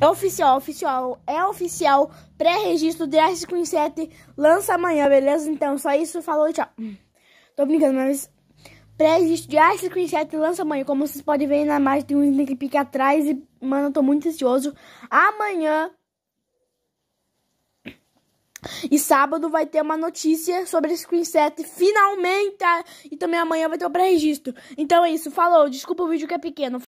É oficial, oficial, é oficial. Pré-registro Dress Queen 7 lança amanhã, beleza? Então, só isso. Falou, tchau. Hum. Tô brincando, mas... Pré-registro de Ice Cream 7 lança amanhã. Como vocês podem ver na imagem, tem um sneak peek é atrás. E, mano, eu tô muito ansioso. Amanhã... E sábado vai ter uma notícia sobre esse screenset, finalmente! E também amanhã vai ter o pré-registro. Então é isso, falou. Desculpa o vídeo que é pequeno.